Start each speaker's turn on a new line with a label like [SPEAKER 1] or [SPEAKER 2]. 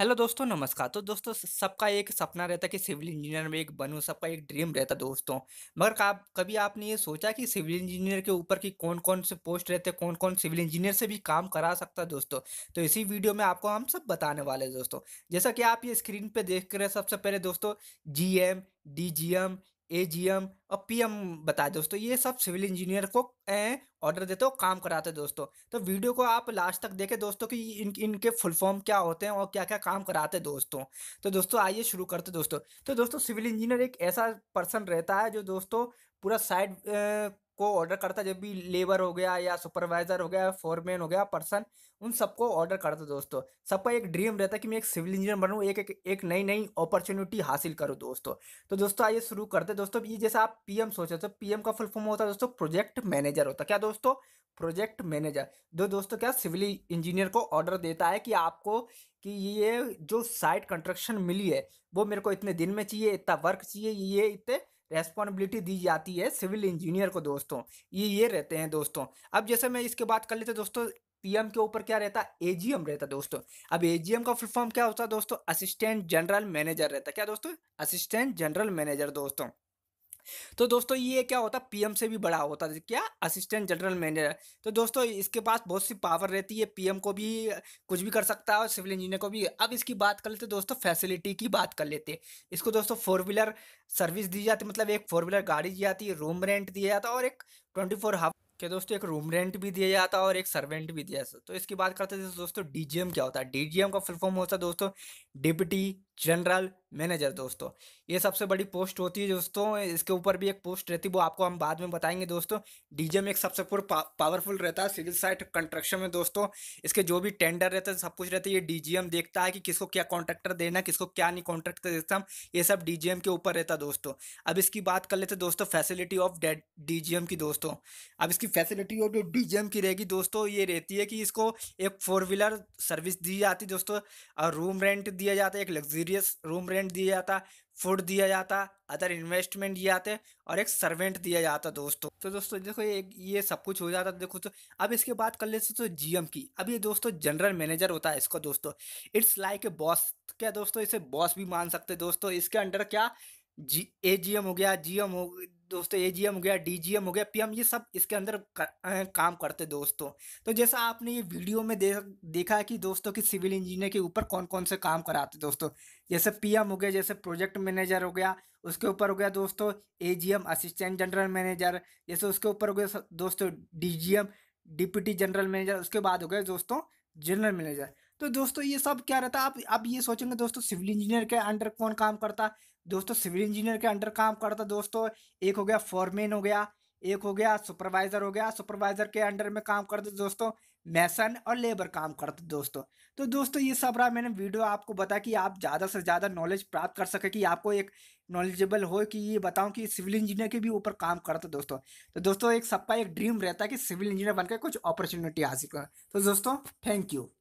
[SPEAKER 1] hello दोस्तों नमस्कार तो दोस्तों सबका एक सपना रहता है कि सिविल इंजीनियर में एक बनूँ सबका एक ड्रीम रहता है दोस्तों मगर आप कभी आपने ये सोचा कि सिविल इंजीनियर के ऊपर की कौन कौन से पोस्ट रहते हैं कौन कौन सिविल इंजीनियर से भी काम करा सकता है दोस्तों तो इसी वीडियो में आपको हम सब बताने वाले हैं दोस्तों जैसा कि आप ये स्क्रीन पर देख रहे हैं सबसे पहले दोस्तों G M D G M AGM और पीएम बताए दोस्तों ये सब सिविल इंजीनियर को ऑर्डर देते हो काम कराते दोस्तों तो वीडियो को आप लास्ट तक देखें दोस्तों कि इन इनके फुल फॉर्म क्या होते हैं और क्या क्या काम कराते दोस्तों तो दोस्तों आइए शुरू करते दोस्तों तो दोस्तों सिविल इंजीनियर एक ऐसा पर्सन रहता है जो दोस्तों पूरा साइड को ऑर्डर करता जब भी लेबर हो गया या सुपरवाइजर हो गया फोरमैन हो गया पर्सन उन सबको ऑर्डर करता दोस्तों सबका एक ड्रीम रहता है कि मैं एक सिविल इंजीनियर बनूँ एक एक, नई नई अपॉर्चुनिटी हासिल करूँ दोस्तों तो दोस्तों आइए शुरू करते दोस्तों ये जैसा आप पी एम सोचे तो एम का फुल फॉर्म होता है दोस्तों प्रोजेक्ट मैनेजर होता क्या दोस्तों प्रोजेक्ट मैनेजर जो दोस्तों क्या सिविल इंजीनियर को ऑर्डर देता है कि आपको कि ये जो साइट कंस्ट्रक्शन मिली है वो मेरे को इतने दिन में चाहिए इतना वर्क चाहिए ये इतने रेस्पॉन्सिबिलिटी दी जाती है सिविल इंजीनियर को दोस्तों ये ये रहते हैं दोस्तों अब जैसे मैं इसके बात कर लेते दोस्तों पीएम के ऊपर क्या रहता है एजीएम रहता दोस्तों अब एजीएम का फुल फॉर्म क्या होता है दोस्तों असिस्टेंट जनरल मैनेजर रहता क्या दोस्तों असिस्टेंट जनरल मैनेजर दोस्तों तो दोस्तों ये क्या होता पीएम से भी बड़ा होता है क्या असिस्टेंट जनरल मैनेजर तो दोस्तों इसके पास बहुत सी पावर रहती है पीएम को भी कुछ भी कर सकता है और सिविल इंजीनियर को भी अब इसकी बात कर लेते दोस्तों फैसिलिटी की बात कर लेते इसको दोस्तों फोर व्हीलर सर्विस दी जाती मतलब एक फोर व्हीलर गाड़ी दी जाती है रूम रेंट दिया जाता और एक ट्वेंटी फोर हाफ के दोस्तों एक रूम रेंट भी दिया जाता है और एक सर्वेंट भी दिया जाता तो इसकी बात करते हैं दोस्तों डीजीएम क्या होता है डीजीएम का फुल फॉर्म होता है दोस्तों डिप्टी जनरल मैनेजर दोस्तों ये सबसे बड़ी पोस्ट होती है दोस्तों इसके ऊपर भी एक पोस्ट रहती है वो आपको हम बाद में बताएंगे दोस्तों डीजे एक सबसे पूरा पा, पावरफुल रहता है सिविल साइट कंस्ट्रक्शन में दोस्तों इसके जो भी टेंडर रहते हैं सब कुछ रहता है ये डीजीएम देखता है कि किसको क्या कॉन्ट्रैक्टर देना किसको क्या नहीं कॉन्ट्रैक्ट देता हम ये सब डी के ऊपर रहता दोस्तों अब इसकी बात कर लेते दोस्तों फैसिलिटी ऑफ डी की दोस्तों अब इसकी फैसिलिटी ऑफ डी की रहेगी दोस्तों ये रहती है कि इसको एक फोर व्हीलर सर्विस दी जाती है दोस्तों और रूम रेंट दिया जाता है एक लग्जरी वेरियस रूम रेंट दिया जाता फूड दिया जाता अदर इन्वेस्टमेंट दिए जाते और एक सर्वेंट दिया जाता दोस्तों तो दोस्तों देखो ये ये सब कुछ हो जाता देखो तो अब इसके बाद कर लेते तो जीएम की अब ये दोस्तों जनरल मैनेजर होता है इसका दोस्तों इट्स लाइक ए बॉस क्या दोस्तों इसे बॉस भी मान सकते दोस्तों इसके अंडर क्या जी ए जी एम हो गया जी एम हो दोस्तों एजीएम हो गया डीजीएम हो गया पीएम ये सब इसके अंदर कर, आ, काम करते दोस्तों तो जैसा आपने ये वीडियो में दे, देखा है कि दोस्तों कि सिविल इंजीनियर के ऊपर कौन कौन से काम कराते दोस्तों जैसे पीएम हो गया जैसे प्रोजेक्ट मैनेजर हो गया उसके ऊपर हो गया दोस्तों एजीएम असिस्टेंट जनरल मैनेजर जैसे उसके ऊपर हो गया दोस्तों एम डिप्टी जनरल मैनेजर उसके बाद हो गया दोस्तों जनरल मैनेजर तो दोस्तों ये सब क्या रहता है आप आप ये सोचेंगे दोस्तों सिविल इंजीनियर के अंडर कौन काम करता है दोस्तों सिविल इंजीनियर के अंडर काम करता दोस्तों एक हो गया फॉरमैन हो गया एक हो गया सुपरवाइजर हो गया सुपरवाइजर के अंडर में काम करते दोस्तों मैसन और लेबर काम करते दोस्तों तो दोस्तों ये सब रहा मैंने वीडियो आपको बताया कि आप ज़्यादा से ज़्यादा नॉलेज प्राप्त कर सके कि आपको एक नॉलेजेबल हो कि ये बताऊं कि सिविल इंजीनियर के भी ऊपर काम करते दोस्तों तो दोस्तों एक सबका एक ड्रीम रहता है कि सिविल इंजीनियर बनकर कुछ अपॉर्चुनिटी हासिल करें तो दोस्तों थैंक यू